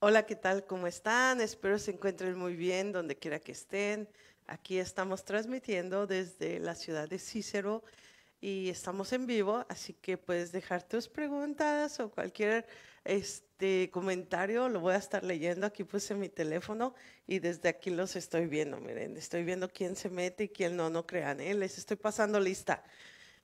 Hola, ¿qué tal? ¿Cómo están? Espero se encuentren muy bien donde quiera que estén. Aquí estamos transmitiendo desde la ciudad de Cícero y estamos en vivo, así que puedes dejar tus preguntas o cualquier este comentario, lo voy a estar leyendo. Aquí puse mi teléfono y desde aquí los estoy viendo. Miren, estoy viendo quién se mete y quién no, no crean, ¿eh? les estoy pasando lista.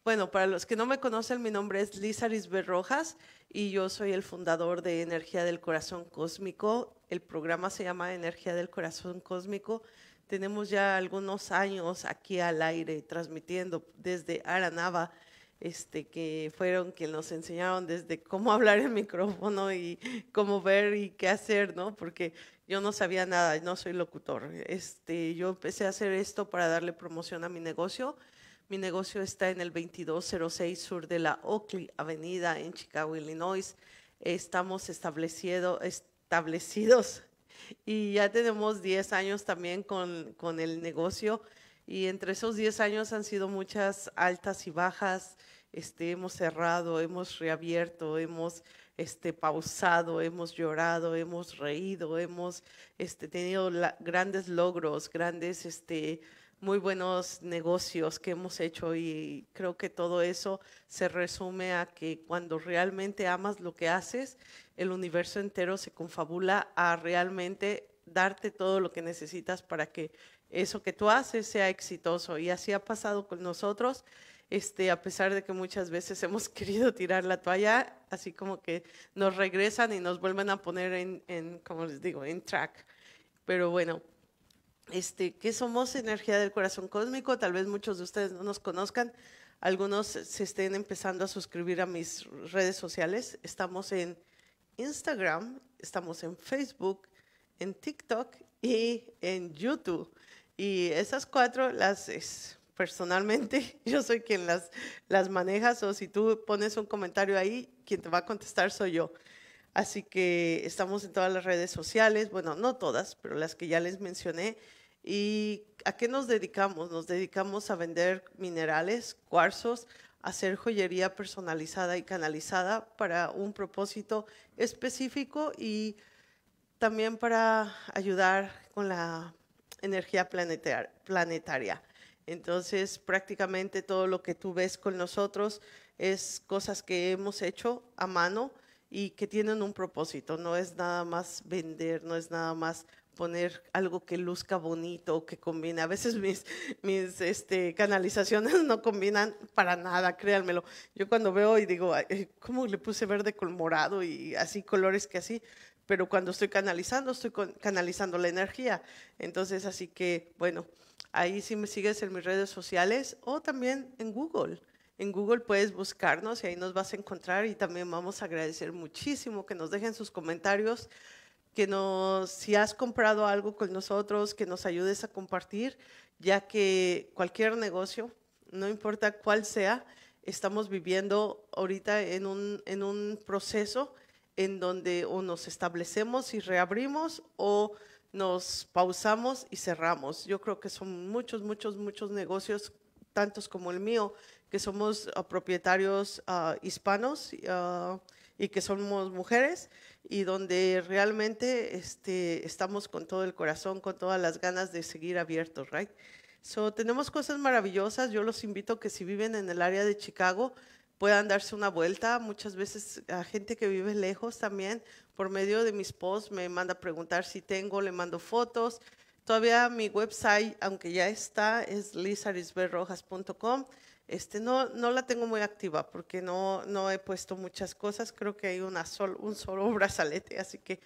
Bueno, para los que no me conocen, mi nombre es Lizaris Berrojas y yo soy el fundador de Energía del Corazón Cósmico. El programa se llama Energía del Corazón Cósmico. Tenemos ya algunos años aquí al aire transmitiendo desde Aranaba, este, que fueron quienes nos enseñaron desde cómo hablar el micrófono y cómo ver y qué hacer, ¿no? Porque yo no sabía nada, no soy locutor. Este, yo empecé a hacer esto para darle promoción a mi negocio mi negocio está en el 2206 sur de la Oakley Avenida en Chicago, Illinois. Estamos establecido, establecidos y ya tenemos 10 años también con, con el negocio. Y entre esos 10 años han sido muchas altas y bajas. Este, hemos cerrado, hemos reabierto, hemos este, pausado, hemos llorado, hemos reído, hemos este, tenido grandes logros, grandes este, muy buenos negocios que hemos hecho y creo que todo eso se resume a que cuando realmente amas lo que haces, el universo entero se confabula a realmente darte todo lo que necesitas para que eso que tú haces sea exitoso. Y así ha pasado con nosotros, este, a pesar de que muchas veces hemos querido tirar la toalla, así como que nos regresan y nos vuelven a poner en, en como les digo, en track. Pero bueno, este, ¿qué somos? Energía del corazón cósmico. Tal vez muchos de ustedes no nos conozcan. Algunos se estén empezando a suscribir a mis redes sociales. Estamos en Instagram, estamos en Facebook, en TikTok y en YouTube. Y esas cuatro las personalmente, yo soy quien las, las manejas o si tú pones un comentario ahí, quien te va a contestar soy yo. Así que estamos en todas las redes sociales, bueno, no todas, pero las que ya les mencioné. ¿Y a qué nos dedicamos? Nos dedicamos a vender minerales, cuarzos, hacer joyería personalizada y canalizada para un propósito específico y también para ayudar con la energía planetaria. Entonces, prácticamente todo lo que tú ves con nosotros es cosas que hemos hecho a mano y que tienen un propósito, no es nada más vender, no es nada más poner algo que luzca bonito o que combine. A veces mis, mis este, canalizaciones no combinan para nada, créanmelo. Yo cuando veo y digo, eh, ¿cómo le puse verde con morado y así colores que así? Pero cuando estoy canalizando, estoy canalizando la energía. Entonces, así que, bueno, ahí sí me sigues en mis redes sociales o también en Google en Google puedes buscarnos y ahí nos vas a encontrar y también vamos a agradecer muchísimo que nos dejen sus comentarios, que nos, si has comprado algo con nosotros, que nos ayudes a compartir, ya que cualquier negocio, no importa cuál sea, estamos viviendo ahorita en un, en un proceso en donde o nos establecemos y reabrimos o nos pausamos y cerramos. Yo creo que son muchos, muchos, muchos negocios, tantos como el mío, que somos ah, propietarios ah, hispanos ah, y que somos mujeres y donde realmente este, estamos con todo el corazón, con todas las ganas de seguir abiertos, right? So, tenemos cosas maravillosas. Yo los invito que si viven en el área de Chicago puedan darse una vuelta. Muchas veces a gente que vive lejos también, por medio de mis posts, me manda a preguntar si tengo, le mando fotos','/////////////////////////////////////////////////////////////////////////////////////////////////////////////////////////////////////////////////////////////////////////////////////////////////////////////////////////////////////////////////////////////////////////////////////////////////////////////////////////////////////////////////////////////////////////////////////////// Todavía mi website, aunque ya está, es este, no, no la tengo muy activa porque no, no he puesto muchas cosas, creo que hay una sol, un solo brazalete, así que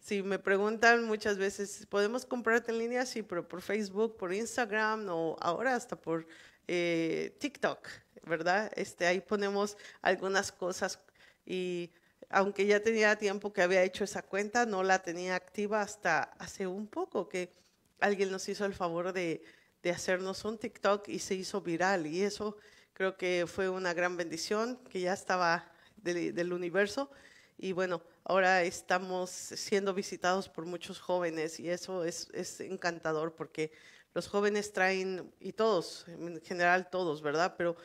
si me preguntan muchas veces, ¿podemos comprarte en línea? Sí, pero por Facebook, por Instagram o ahora hasta por eh, TikTok, ¿verdad? Este, ahí ponemos algunas cosas y aunque ya tenía tiempo que había hecho esa cuenta, no la tenía activa hasta hace un poco que alguien nos hizo el favor de, de hacernos un TikTok y se hizo viral. Y eso creo que fue una gran bendición que ya estaba del universo. Y bueno, ahora estamos siendo visitados por muchos jóvenes y eso es, es encantador porque los jóvenes traen, y todos, en general todos, ¿verdad? Pero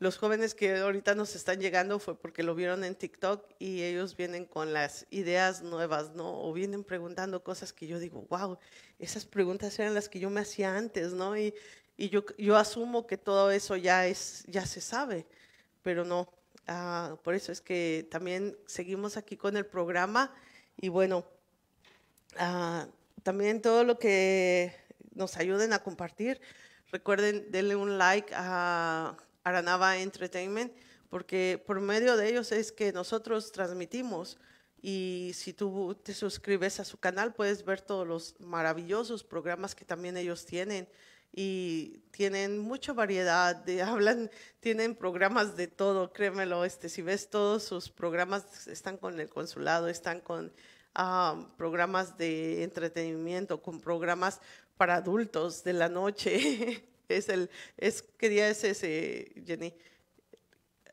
los jóvenes que ahorita nos están llegando fue porque lo vieron en TikTok y ellos vienen con las ideas nuevas, ¿no? O vienen preguntando cosas que yo digo, wow, esas preguntas eran las que yo me hacía antes, ¿no? Y, yo, yo asumo que todo eso ya, es, ya se sabe, pero no. Ah, por eso es que también seguimos aquí con el programa y bueno, ah, también todo lo que nos ayuden a compartir. Recuerden, denle un like a Aranaba Entertainment, porque por medio de ellos es que nosotros transmitimos y si tú te suscribes a su canal puedes ver todos los maravillosos programas que también ellos tienen y tienen mucha variedad, hablan, tienen programas de todo, créemelo, este, si ves todos sus programas, están con el consulado, están con ah, programas de entretenimiento, con programas para adultos de la noche. Es el, es, ¿qué día es ese, Jenny?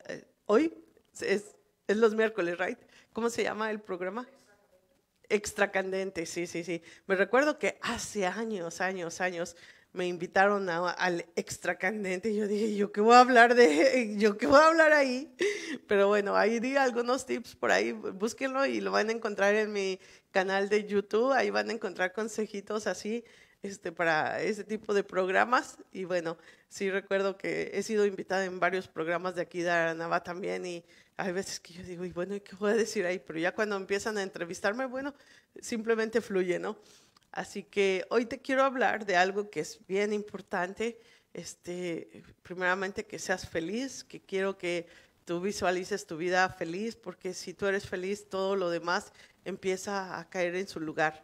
Eh, Hoy es, es los miércoles, ¿right? ¿Cómo se llama el programa? Extracandente, sí, sí, sí. Me recuerdo que hace años, años, años me invitaron al Extracandente. y yo dije, ¿yo qué voy a hablar de, yo qué voy a hablar ahí? Pero bueno, ahí di algunos tips por ahí, búsquenlo y lo van a encontrar en mi canal de YouTube, ahí van a encontrar consejitos así este, para ese tipo de programas. Y bueno, sí recuerdo que he sido invitada en varios programas de aquí de Aranaba también y hay veces que yo digo, y bueno, ¿qué voy a decir ahí? Pero ya cuando empiezan a entrevistarme, bueno, simplemente fluye, ¿no? Así que hoy te quiero hablar de algo que es bien importante. Este, primeramente que seas feliz, que quiero que tú visualices tu vida feliz, porque si tú eres feliz, todo lo demás empieza a caer en su lugar.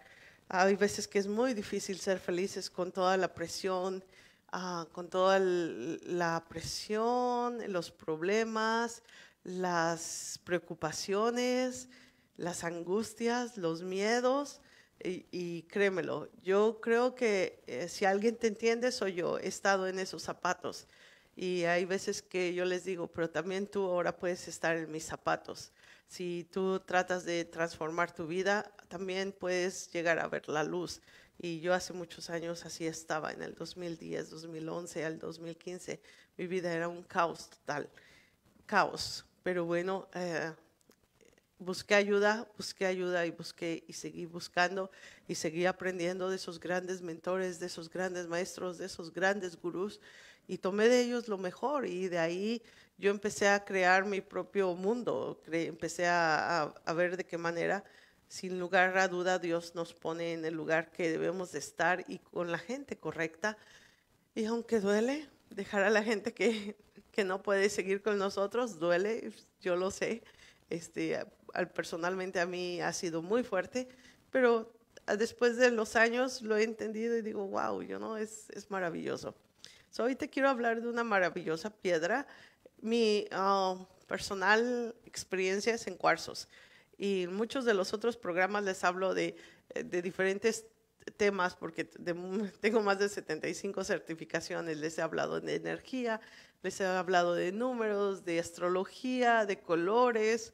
Hay veces que es muy difícil ser felices con toda la presión, ah, con toda la presión, los problemas, las preocupaciones, las angustias, los miedos. Y, créemelo, yo creo que eh, si alguien te entiende, soy yo. He estado en esos zapatos. Y hay veces que yo les digo, pero también tú ahora puedes estar en mis zapatos. Si tú tratas de transformar tu vida, también puedes llegar a ver la luz. Y yo hace muchos años así estaba, en el 2010, 2011, al 2015. Mi vida era un caos total, caos. Pero bueno, eh, busqué ayuda, busqué ayuda y busqué y seguí buscando y seguí aprendiendo de esos grandes mentores, de esos grandes maestros, de esos grandes gurús. Y tomé de ellos lo mejor y de ahí yo empecé a crear mi propio mundo, empecé a ver de qué manera sin lugar a duda Dios nos pone en el lugar que debemos de estar y con la gente correcta. Y aunque duele dejar a la gente que, no puede seguir con nosotros, duele, yo lo sé. Este, personalmente a mí ha sido muy fuerte, pero después de los años lo he entendido y digo, wow, yo no, es, es maravilloso. hoy te quiero hablar de una maravillosa piedra. Mi ah, personal experiencia es en cuarzos y muchos de los otros programas les hablo de, eh, diferentes temas porque tengo más de 75 certificaciones, les he hablado de energía, les he hablado de números, de astrología, de colores,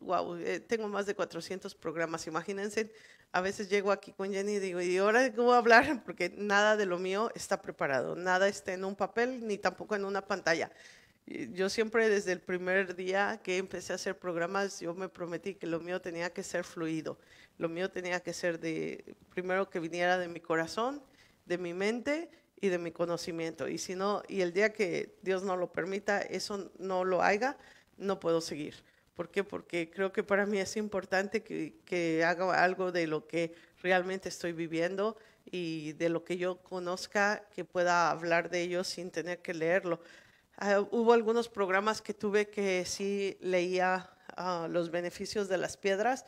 wow, eh, tengo más de 400 programas, imagínense, a veces llego aquí con Jenny y digo, ¿y ahora qué voy a hablar? Porque nada de lo mío está preparado, nada está en un papel ni tampoco en una pantalla yo siempre desde el primer día que empecé a hacer programas, yo me prometí que lo mío tenía que ser fluido, lo mío tenía que ser de, primero que viniera de mi corazón, de mi mente y de mi conocimiento. Y si no, y el día que Dios no lo permita, eso no lo haga, no puedo seguir. ¿Por qué? Porque creo que para mí es importante que, haga algo de lo que realmente estoy viviendo, y de lo que yo conozca que pueda hablar de ello sin tener que leerlo. Ah, hubo algunos programas que tuve que sí leía ah, los beneficios de las piedras,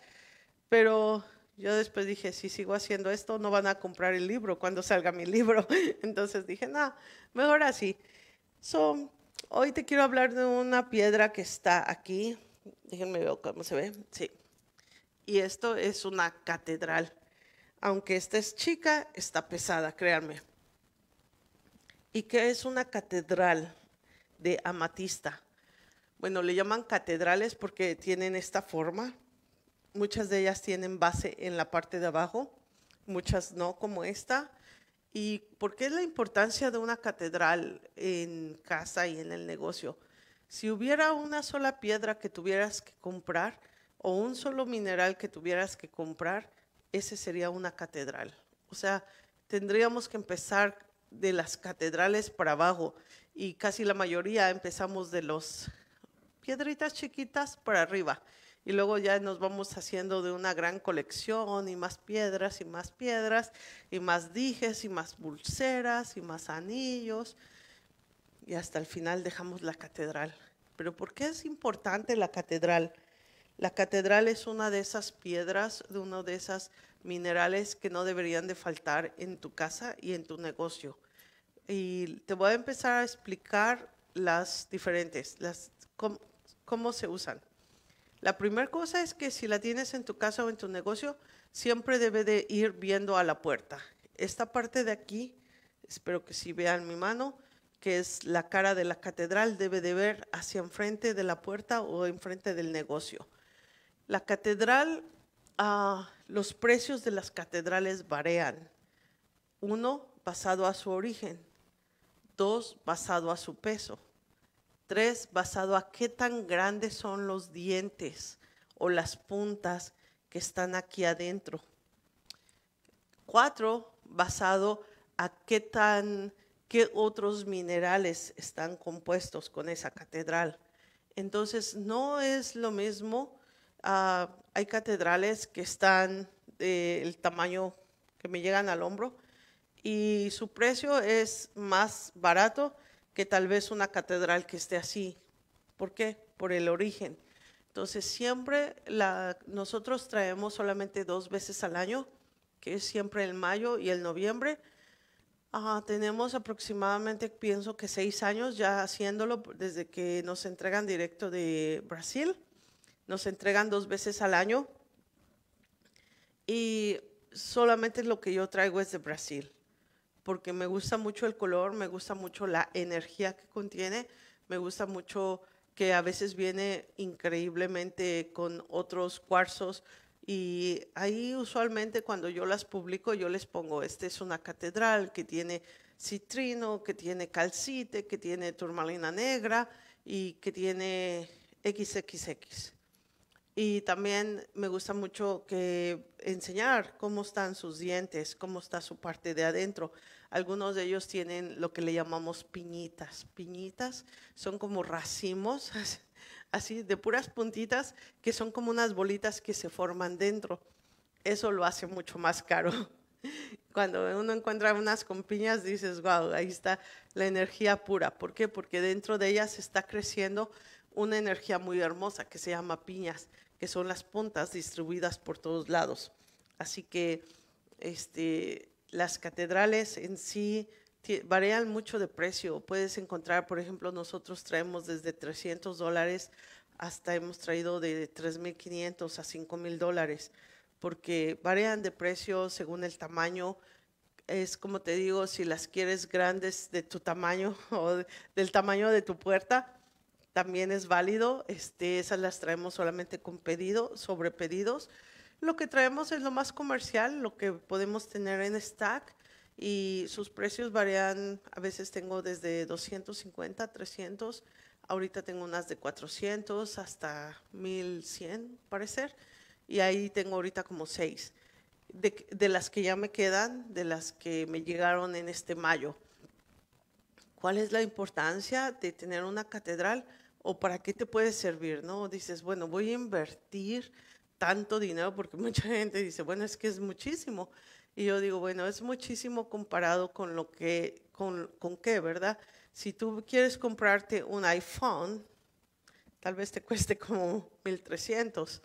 pero yo después dije, si sigo haciendo esto, no van a comprar el libro cuando salga mi libro. Entonces dije, no, mejor así. So, hoy te quiero hablar de una piedra que está aquí. Déjenme ver cómo se ve. Sí. Y esto es una catedral. Aunque esta es chica, está pesada, créanme. ¿Y qué es una catedral? de amatista. Bueno, le llaman catedrales porque tienen esta forma. Muchas de ellas tienen base en la parte de abajo, muchas no, como esta. ¿Y por qué la importancia de una catedral en casa y en el negocio? Si hubiera una sola piedra que tuvieras que comprar o un solo mineral que tuvieras que comprar, ese sería una catedral. O sea, tendríamos que empezar de las catedrales para abajo y casi la mayoría empezamos de los piedritas chiquitas para arriba y luego ya nos vamos haciendo de una gran colección y más piedras y más piedras y más dijes y más pulseras y más anillos y hasta el final dejamos la catedral. Pero ¿por qué es importante la catedral? La catedral es una de esas piedras, de uno de esos minerales que no deberían de faltar en tu casa y en tu negocio y te voy a empezar a explicar las diferentes, las, cómo, se usan. La primera cosa es que si la tienes en tu casa o en tu negocio, siempre debe de ir viendo a la puerta. Esta parte de aquí, espero que si vean mi mano, que es la cara de la catedral, debe de ver hacia enfrente de la puerta o enfrente del negocio. La catedral, ah, los precios de las catedrales varían. Uno, basado a su origen, Dos, basado a su peso. Tres, basado a qué tan grandes son los dientes o las puntas que están aquí adentro. Cuatro, basado a qué tan qué otros minerales están compuestos con esa catedral. Entonces, no es lo mismo. Ah, hay catedrales que están del tamaño que me llegan al hombro y su precio es más barato que tal vez una catedral que esté así. ¿Por qué? Por el origen. Entonces siempre nosotros traemos solamente dos veces al año, que es siempre el mayo y el noviembre. tenemos aproximadamente, pienso que seis años ya haciéndolo desde que nos entregan directo de Brasil. Nos entregan dos veces al año y solamente lo que yo traigo es de Brasil porque me gusta mucho el color, me gusta mucho la energía que contiene, me gusta mucho que a veces viene increíblemente con otros cuarzos y ahí usualmente cuando yo las publico yo les pongo, este es una catedral que tiene citrino, que tiene calcite, que tiene turmalina negra y que tiene XXX. Y también me gusta mucho que enseñar cómo están sus dientes, cómo está su parte de adentro. Algunos de ellos tienen lo que le llamamos piñitas. Piñitas son como racimos, así de puras puntitas, que son como unas bolitas que se forman dentro. Eso lo hace mucho más caro. Cuando uno encuentra unas con piñas, dices, wow, ahí está la energía pura. ¿Por qué? Porque dentro de ellas está creciendo una energía muy hermosa que se llama piñas que son las puntas distribuidas por todos lados. Así que este, las catedrales en sí varían mucho de precio. Puedes encontrar, por ejemplo, nosotros traemos desde 300 dólares hasta hemos traído de 3.500 a 5.000 dólares, porque varían de precio según el tamaño. Es como te digo, si las quieres grandes de tu tamaño o del tamaño de tu puerta, también es válido. Este, esas las traemos solamente con pedido, sobre pedidos. Lo que traemos es lo más comercial, lo que podemos tener en stack y sus precios varían. A veces tengo desde 250, 300. Ahorita tengo unas de 400 hasta 1100, parecer. Y ahí tengo ahorita como seis. De, de las que ya me quedan, de las que me llegaron en este mayo. ¿Cuál es la importancia de tener una catedral? o para qué te puede servir, ¿no? Dices, bueno, voy a invertir tanto dinero porque mucha gente dice, bueno, es que es muchísimo. Y yo digo, bueno, es muchísimo comparado con lo que, con, con qué, ¿verdad? Si tú quieres comprarte un iPhone, tal vez te cueste como 1.300.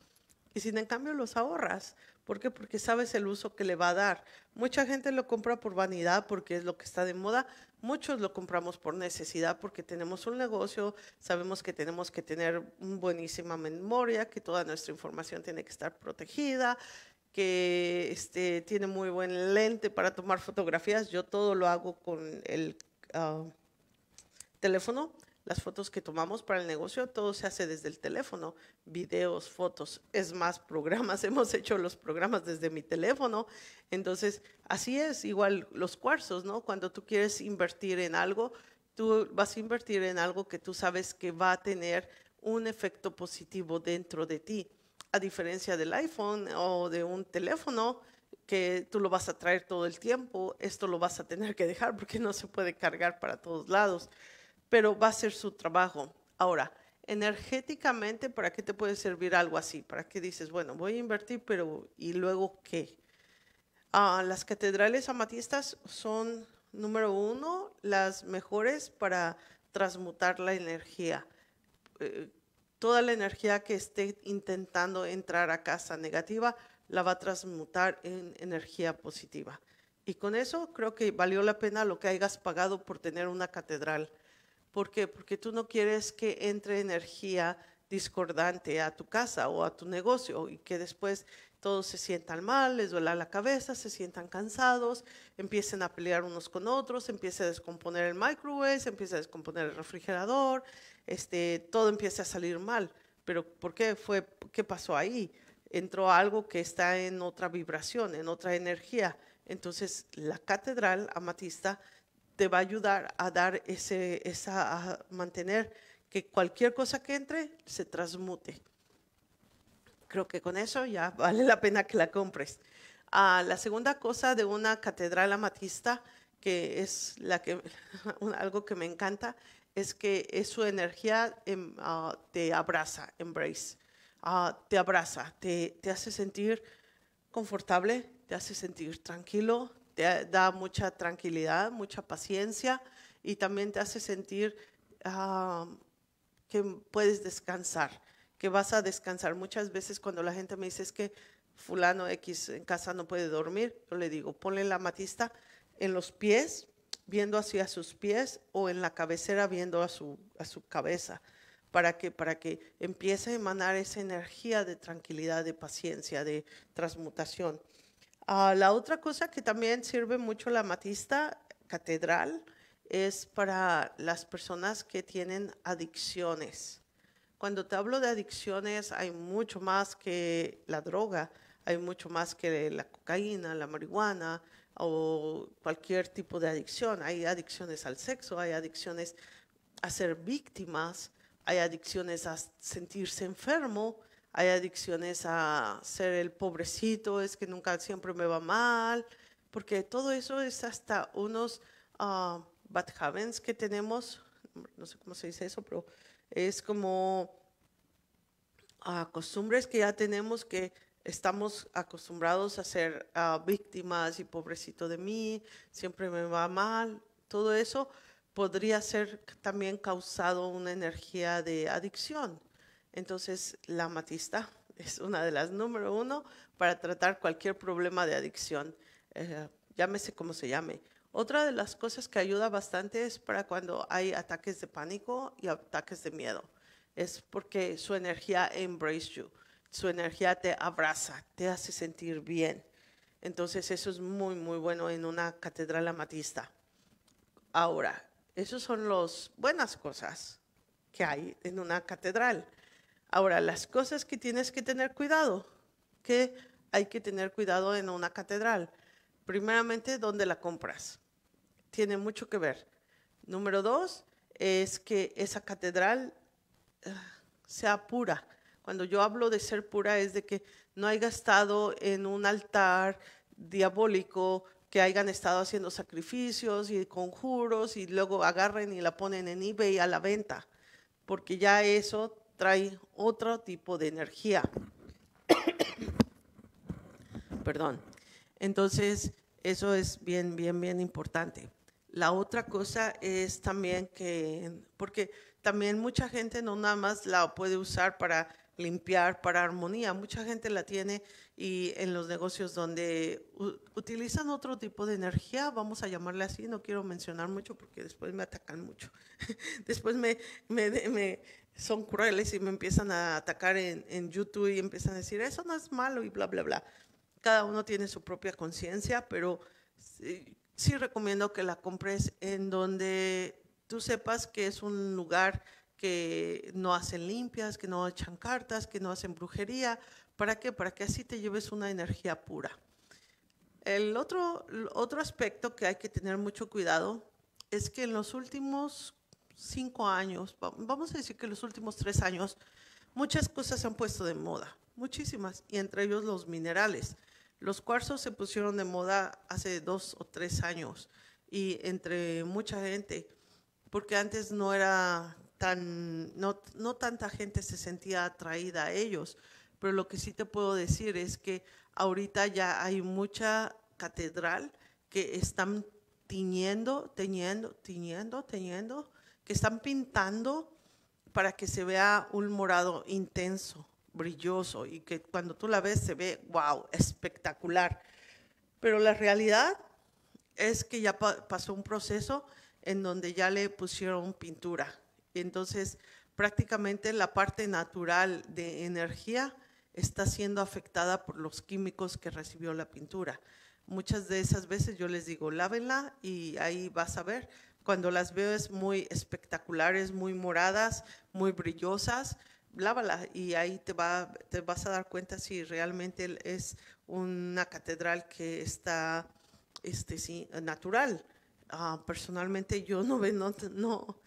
Y si en cambio los ahorras, ¿por qué? Porque sabes el uso que le va a dar. Mucha gente lo compra por vanidad porque es lo que está de moda. Muchos lo compramos por necesidad porque tenemos un negocio, sabemos que tenemos que tener buenísima memoria, que toda nuestra información tiene que estar protegida, que este, tiene muy buen lente para tomar fotografías. Yo todo lo hago con el ah, teléfono las fotos que tomamos para el negocio, todo se hace desde el teléfono, videos, fotos, es más, programas, hemos hecho los programas desde mi teléfono, entonces así es, igual los cuarzos, ¿no? Cuando tú quieres invertir en algo, tú vas a invertir en algo que tú sabes que va a tener un efecto positivo dentro de ti, a diferencia del iPhone o de un teléfono que tú lo vas a traer todo el tiempo, esto lo vas a tener que dejar porque no se puede cargar para todos lados pero va a ser su trabajo. Ahora, energéticamente, ¿para qué te puede servir algo así? ¿Para qué dices, bueno, voy a invertir, pero ¿y luego qué? Ah, las catedrales amatistas son, número uno, las mejores para transmutar la energía. Eh, toda la energía que esté intentando entrar a casa negativa la va a transmutar en energía positiva. Y con eso creo que valió la pena lo que hayas pagado por tener una catedral ¿Por qué? Porque tú no quieres que entre energía discordante a tu casa o a tu negocio y que después todos se sientan mal, les duela la cabeza, se sientan cansados, empiecen a pelear unos con otros, empiece a descomponer el microwave, empiece a descomponer el refrigerador, este, todo empieza a salir mal. Pero ¿por qué fue? ¿Qué pasó ahí? Entró algo que está en otra vibración, en otra energía. Entonces la catedral amatista te va a ayudar a dar ese, esa, a mantener que cualquier cosa que entre se transmute. Creo que con eso ya vale la pena que la compres. Ah, la segunda cosa de una catedral amatista, que es la que, algo que me encanta, es que es su energía em, ah, te abraza, embrace, ah, te abraza, te, te hace sentir confortable, te hace sentir tranquilo, te da mucha tranquilidad, mucha paciencia y también te hace sentir ah, que puedes descansar, que vas a descansar. Muchas veces cuando la gente me dice que fulano X en casa no puede dormir, yo le digo, ponle la matista en los pies, viendo hacia sus pies o en la cabecera viendo a su, a su cabeza. Para que, para que empiece a emanar esa energía de tranquilidad, de paciencia, de transmutación. Ah, la otra cosa que también sirve mucho la matista catedral es para las personas que tienen adicciones. Cuando te hablo de adicciones hay mucho más que la droga, hay mucho más que la cocaína, la marihuana o cualquier tipo de adicción. Hay adicciones al sexo, hay adicciones a ser víctimas, hay adicciones a sentirse enfermo, hay adicciones a ser el pobrecito, es que nunca siempre me va mal, porque todo eso es hasta unos ah, bad habits que tenemos, no sé cómo se dice eso, pero es como ah, costumbres que ya tenemos que estamos acostumbrados a ser ah, víctimas y pobrecito de mí, siempre me va mal, todo eso podría ser también causado una energía de adicción. Entonces, la amatista es una de las número uno para tratar cualquier problema de adicción, eh, llámese como se llame. Otra de las cosas que ayuda bastante es para cuando hay ataques de pánico y ataques de miedo. Es porque su energía embrace you, su energía te abraza, te hace sentir bien. Entonces eso es muy, muy bueno en una catedral amatista. Ahora, esas son las buenas cosas que hay en una catedral. Ahora, las cosas que tienes que tener cuidado, que hay que tener cuidado en una catedral. Primeramente, ¿dónde la compras? Tiene mucho que ver. Número dos, es que esa catedral ah, sea pura. Cuando yo hablo de ser pura es de que no haya estado en un altar diabólico, que hayan estado haciendo sacrificios y conjuros y luego agarren y la ponen en eBay a la venta, porque ya eso trae otro tipo de energía. Perdón. Entonces, eso es bien, bien, bien importante. La otra cosa es también que, porque también mucha gente no nada más la puede usar para limpiar, para armonía, mucha gente la tiene y en los negocios donde utilizan otro tipo de energía, vamos a llamarle así, no quiero mencionar mucho porque después me atacan mucho, después me, me, me, son crueles y me empiezan a atacar en, en, YouTube y empiezan a decir, eso no es malo y bla, bla, bla. Cada uno tiene su propia conciencia, pero sí, recomiendo que la compres en donde tú sepas que es un lugar que no hacen limpias, que no echan cartas, que no hacen brujería. ¿Para qué? Para que así te lleves una energía pura. El otro, el otro aspecto que hay que tener mucho cuidado es que en los últimos cinco años, vamos a decir que los últimos tres años, muchas cosas se han puesto de moda, muchísimas, y entre ellos los minerales. Los cuarzos se pusieron de moda hace dos o tres años y entre mucha gente, porque antes no era tan, no, no tanta gente se sentía atraída a ellos, pero lo que sí te puedo decir es que ahorita ya hay mucha catedral que están tiñendo, tiñendo, tiñendo, tiñendo, que están pintando para que se vea un morado intenso, brilloso y que cuando tú la ves se ve, wow, espectacular. Pero la realidad es que ya pasó un proceso en donde ya le pusieron pintura. Entonces, prácticamente la parte natural de energía está siendo afectada por los químicos que recibió la pintura. Muchas de esas veces yo les digo, lávenla y ahí vas a ver cuando las veo es muy espectaculares, muy moradas, muy brillosas, lávala y ahí te, va, te vas a dar cuenta si realmente es una catedral que está este, sí, natural. Ah, personalmente yo no, no, no,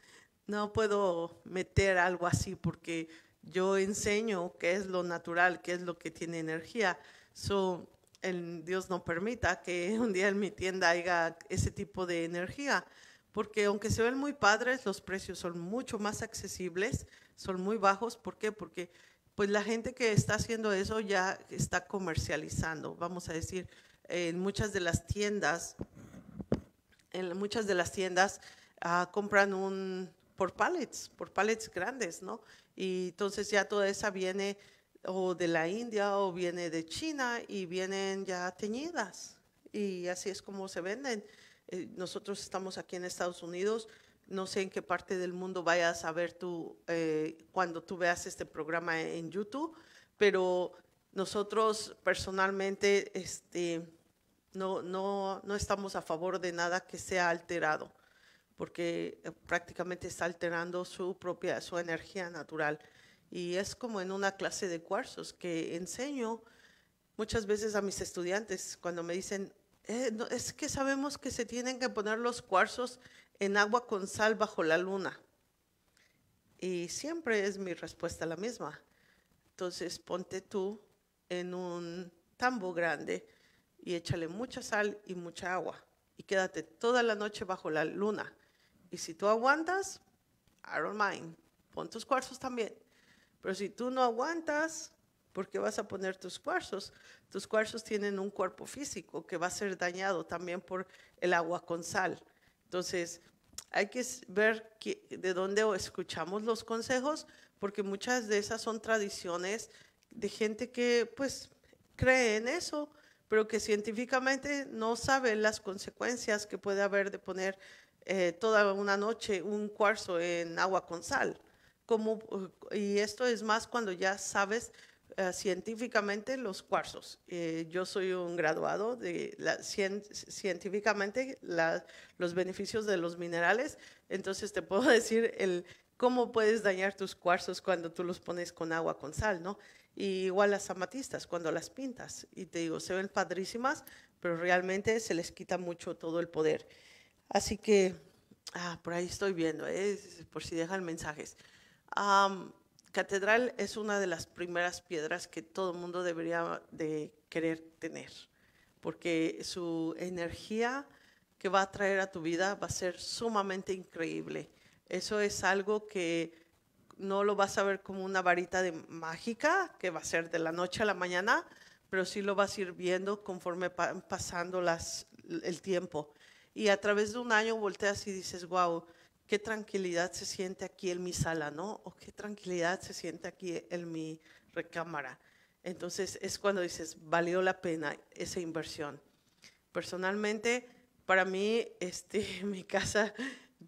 no puedo meter algo así porque yo enseño qué es lo natural, qué es lo que tiene energía. So, el, Dios no permita que un día en mi tienda haya ese tipo de energía porque aunque se ven muy padres, los precios son mucho más accesibles, son muy bajos. ¿Por qué? Porque pues la gente que está haciendo eso ya está comercializando, vamos a decir, en muchas de las tiendas, en muchas de las tiendas ah, compran un por pallets, por pallets grandes, ¿no? Y entonces ya toda esa viene o de la India o viene de China y vienen ya teñidas. Y así es como se venden. Eh, nosotros estamos aquí en Estados Unidos, no sé en qué parte del mundo vayas a ver tú eh, cuando tú veas este programa en YouTube, pero nosotros personalmente este, no, no, no estamos a favor de nada que sea alterado, porque eh, prácticamente está alterando su propia, su energía natural. Y es como en una clase de cuarzos que enseño muchas veces a mis estudiantes cuando me dicen, eh, es que sabemos que se tienen que poner los cuarzos en agua con sal bajo la luna. Y siempre es mi respuesta la misma. Entonces ponte tú en un tambo grande y échale mucha sal y mucha agua y quédate toda la noche bajo la luna. Y si tú aguantas, I don't mind, pon tus cuarzos también. Pero si tú no aguantas, porque vas a poner tus cuarzos. Tus cuarzos tienen un cuerpo físico que va a ser dañado también por el agua con sal. Entonces, hay que ver de dónde escuchamos los consejos, porque muchas de esas son tradiciones de gente que pues cree en eso, pero que científicamente no sabe las consecuencias que puede haber de poner eh, toda una noche un cuarzo en agua con sal. Como, y esto es más cuando ya sabes eh, científicamente los cuarzos. Eh, yo soy un graduado de la, científicamente la, los beneficios de los minerales, entonces te puedo decir el, cómo puedes dañar tus cuarzos cuando tú los pones con agua, con sal, ¿no? igual las amatistas, cuando las pintas. Y te digo, se ven padrísimas, pero realmente se les quita mucho todo el poder. Así que, ah, por ahí estoy viendo, ¿eh? por si dejan mensajes catedral es una de las primeras piedras que todo mundo debería de querer tener, porque su energía que va a traer a tu vida va a ser sumamente increíble. Eso es algo que no lo vas a ver como una varita de mágica que va a ser de la noche a la mañana, pero sí lo vas a ir viendo conforme van pasando las, el tiempo. Y a través de un año volteas y dices, wow, qué tranquilidad se siente aquí en mi sala, ¿no? O qué tranquilidad se siente aquí en mi recámara. Entonces es cuando dices, valió la pena esa inversión. Personalmente, para mí, este, mi casa,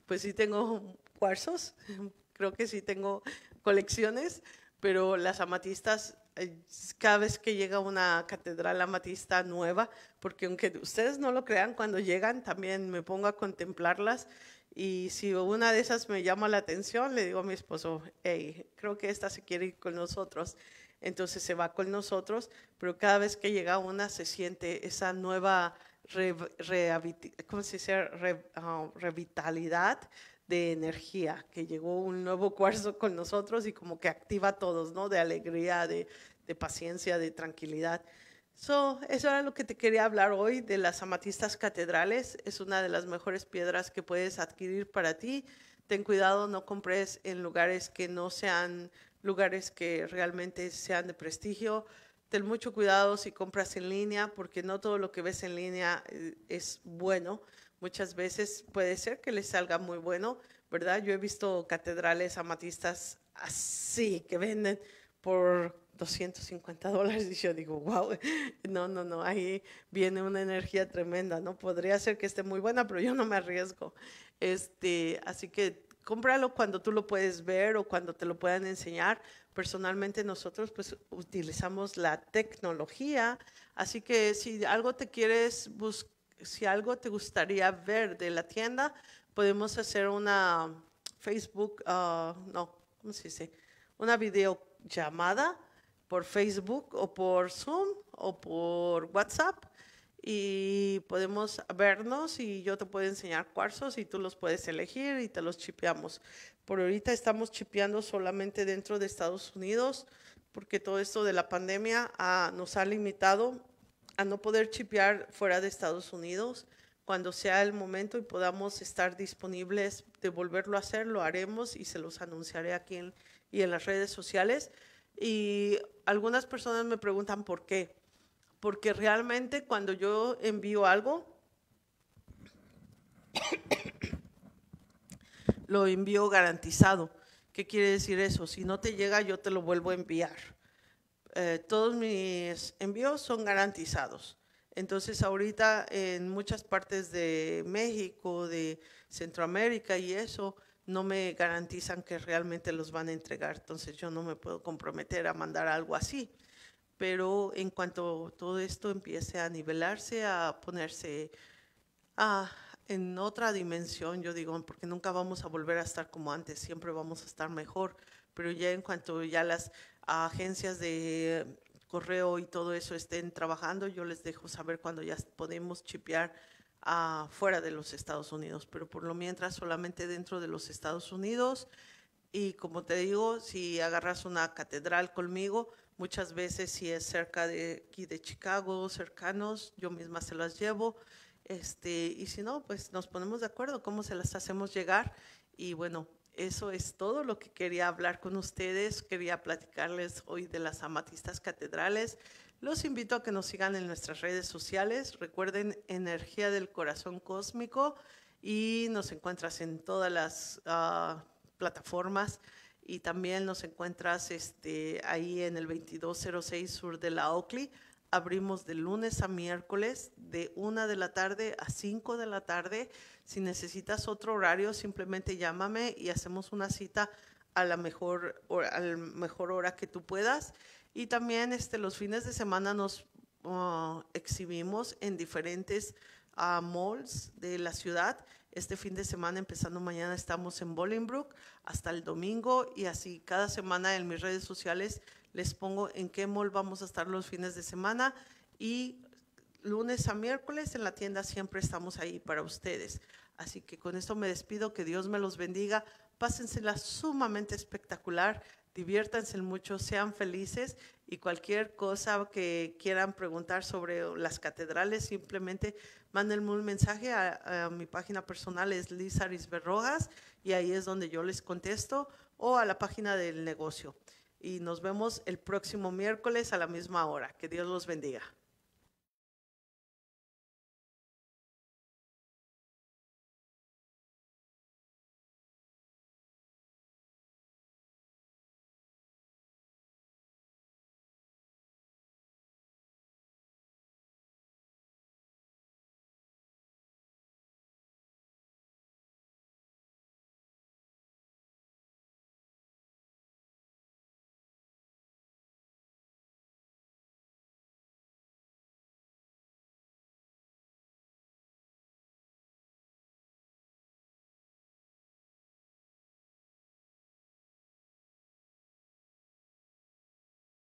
pues sí tengo cuarzos, creo que sí tengo colecciones, pero las amatistas, eh, cada vez que llega una catedral amatista nueva, porque aunque ustedes no lo crean, cuando llegan también me pongo a contemplarlas y si una de esas me llama la atención, le digo a mi esposo, hey, creo que esta se quiere ir con nosotros. Entonces se va con nosotros, pero cada vez que llega una se siente esa nueva ah, revitalidad de energía, que llegó un nuevo cuarzo con nosotros y como que activa a todos, ¿no? De alegría, de, de paciencia, de tranquilidad eso era lo que te quería hablar hoy de las amatistas catedrales. Es una de las mejores piedras que puedes adquirir para ti. Ten cuidado, no compres en lugares que no sean lugares que realmente sean de prestigio. Ten mucho cuidado si compras en línea, porque no todo lo que ves en línea eh, es bueno. Muchas veces puede ser que les salga muy bueno, ¿verdad? Yo he visto catedrales amatistas así, que venden por 250 dólares. Y yo digo, wow, no, no, no, ahí viene una energía tremenda, ¿no? Podría ser que esté muy buena, pero yo no me arriesgo. Este, así que cómpralo cuando tú lo puedes ver o cuando te lo puedan enseñar. Personalmente nosotros pues utilizamos la tecnología, así que si algo te quieres si algo te gustaría ver de la tienda, podemos hacer una Facebook, ah, no, ¿cómo se dice? Una videollamada por Facebook o por Zoom o por WhatsApp y podemos vernos y yo te puedo enseñar cuarzos y tú los puedes elegir y te los chipeamos. Por ahorita estamos chipeando solamente dentro de Estados Unidos porque todo esto de la pandemia ah, nos ha limitado a no poder chipear fuera de Estados Unidos. Cuando sea el momento y podamos estar disponibles de volverlo a hacer, lo haremos y se los anunciaré aquí y en las redes sociales. Y algunas personas me preguntan por qué. Porque realmente cuando yo envío algo, lo envío garantizado. ¿Qué quiere decir eso? Si no te llega, yo te lo vuelvo a enviar. Eh, todos mis envíos son garantizados. Entonces ahorita en muchas partes de México, de Centroamérica y eso, no me garantizan que realmente los van a entregar, entonces yo no me puedo comprometer a mandar algo así. Pero en cuanto todo esto empiece a nivelarse, a ponerse a, ah, en otra dimensión, yo digo, porque nunca vamos a volver a estar como antes, siempre vamos a estar mejor, pero ya en cuanto ya las agencias de correo y todo eso estén trabajando, yo les dejo saber cuando ya podemos chipear Ah, fuera de los Estados Unidos, pero por lo mientras solamente dentro de los Estados Unidos. Y como te digo, si agarras una catedral conmigo, muchas veces si es cerca de aquí de Chicago, cercanos, yo misma se las llevo. Este, y si no, pues nos ponemos de acuerdo cómo se las hacemos llegar. Y bueno, eso es todo lo que quería hablar con ustedes. Quería platicarles hoy de las amatistas catedrales. Los invito a que nos sigan en nuestras redes sociales. Recuerden Energía del Corazón Cósmico y nos encuentras en todas las ah, plataformas y también nos encuentras este, ahí en el 2206 sur de la Oakley. Abrimos de lunes a miércoles de 1 de la tarde a 5 de la tarde. Si necesitas otro horario, simplemente llámame y hacemos una cita a la mejor, a la mejor hora que tú puedas. Y también este, los fines de semana nos ah, exhibimos en diferentes ah, malls de la ciudad. Este fin de semana, empezando mañana, estamos en Bolingbrook hasta el domingo y así cada semana en mis redes sociales les pongo en qué mall vamos a estar los fines de semana y lunes a miércoles en la tienda siempre estamos ahí para ustedes. Así que con esto me despido, que Dios me los bendiga, pásensela sumamente espectacular diviértanse mucho, sean felices y cualquier cosa que quieran preguntar sobre las catedrales, simplemente manden un mensaje a, mi página personal, es Liz Berrojas, y ahí es donde yo les contesto, o a la página del negocio. Y nos vemos el próximo miércoles a la misma hora. Que Dios los bendiga.